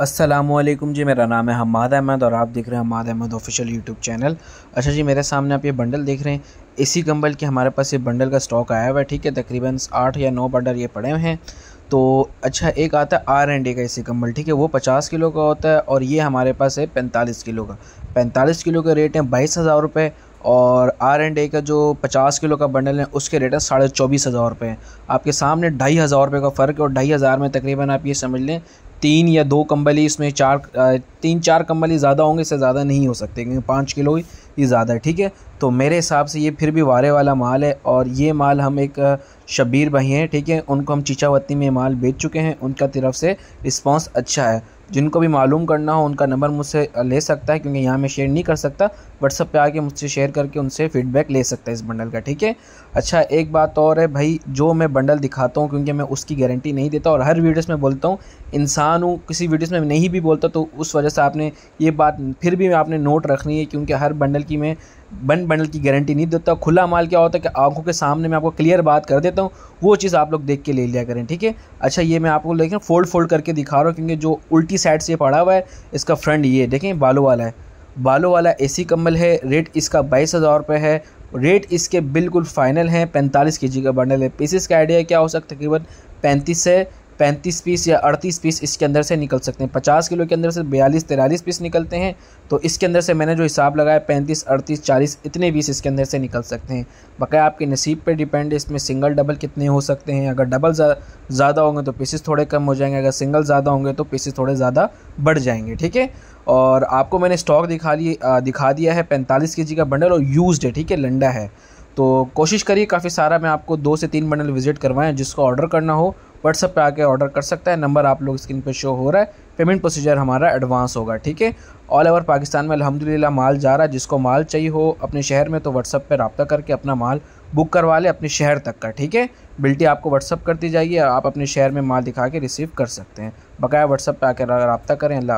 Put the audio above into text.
असलम जी मेरा नाम है हमाद अहमद और आप देख रहे हैं Hammad Ahmed official YouTube channel अच्छा जी मेरे सामने आप ये बंडल देख रहे हैं इसी कंबल के हमारे पास ये बंडल का स्टॉक आया हुआ है ठीक है तकरीबन आठ या नौ बंडल ये पड़े हुए हैं तो अच्छा एक आता है आर एंड ए का इसी कंबल ठीक है वो पचास किलो का होता है और ये हमारे पास है पैंतालीस किलो का पैंतालीस किलो का रेट है बाईस हज़ार रुपये और आर एंड ए का जो पचास किलो का बंडल है उसके रेट है साढ़े चौबीस हज़ार रुपये आपके सामने ढाई हज़ार रुपये का फ़र्क है और ढाई हज़ार में तकरीबन आप ये समझ लें तीन या दो कम्बली इसमें चार तीन चार कम्बली ज़्यादा होंगे इससे ज़्यादा नहीं हो सकते क्योंकि पाँच किलो ही ये ज़्यादा है ठीक है तो मेरे हिसाब से ये फिर भी वारे वाला माल है और ये माल हम एक शबीर भाई हैं ठीक है उनको हम चिचावती में माल बेच चुके हैं उनका तरफ से रिस्पॉन्स अच्छा है जिनको भी मालूम करना हो उनका नंबर मुझसे ले सकता है क्योंकि यहाँ मैं शेयर नहीं कर सकता व्हाट्सअप पे आके मुझसे शेयर करके उनसे फीडबैक ले सकता है इस बंडल का ठीक है अच्छा एक बात और है भाई जो मैं बंडल दिखाता हूँ क्योंकि मैं उसकी गारंटी नहीं देता और हर वीडियोस में बोलता हूँ इंसान हूँ किसी वीडियोस में नहीं भी बोलता तो उस वजह से आपने ये बात फिर भी आपने नोट रखनी है क्योंकि हर बंडल की मैं बन बंडल की गारंटी नहीं देता खुला माल क्या होता है कि आंखों के सामने मैं आपको क्लियर बात कर देता हूँ वो चीज़ आप लोग देख के ले लिया करें ठीक है अच्छा ये मैं आपको देखें फोल्ड फोल्ड करके दिखा रहा हूँ क्योंकि जो उल्टी साइड से पड़ा हुआ है इसका फ्रंट ये देखें बालों वाला है बालों वाला ए कम्बल है रेट इसका बाईस हज़ार रुपये है रेट इसके बिल्कुल फाइनल हैं पैंतालीस के जी का बंडल है पीसीस का आइडिया क्या हो सकता है तकरीबन पैंतीस से पैंतीस पीस या अड़तीस पीस इसके अंदर से निकल सकते हैं पचास किलो के अंदर से बयालीस तिरालीस पीस निकलते हैं तो इसके अंदर से मैंने जो हिसाब लगाया पैंतीस अड़तीस चालीस इतने पीस इसके अंदर से निकल सकते हैं बकाया आपके नसीब पर डिपेंड है इसमें सिंगल डबल कितने हो सकते हैं अगर डबल ज़्यादा होंगे तो पीसेस थोड़े कम हो जाएंगे अगर सिंगल ज़्यादा होंगे तो पीसेस थोड़े ज़्यादा बढ़ जाएंगे ठीक है और आपको मैंने स्टॉक दिखा लिए दिखा दिया है पैंतालीस के जी का बंडल और यूज़ है ठीक है लंडा है तो कोशिश करिए काफ़ी सारा मैं आपको दो से तीन बंडल विजिट करवाएं जिसको ऑर्डर करना हो व्हाट्सअप पे आके ऑर्डर कर सकता है नंबर आप लोग स्क्रीन पे शो हो रहा है पेमेंट प्रोसीजर हमारा एडवांस होगा ठीक है ऑल ओवर पाकिस्तान में अलहमदिल्ला माल जा रहा है जिसको माल चाहिए हो अपने शहर में तो व्हाट्सअप पर रबता करके अपना माल बुक करवा लें अपने शहर तक का ठीक है बिल्टी आपको व्हाट्सअप करती जाइए आप अपने शहर में माल दिखा के रिसीव कर सकते हैं बकाया व्हाट्सअप पर आकर रबता करें अल्लाह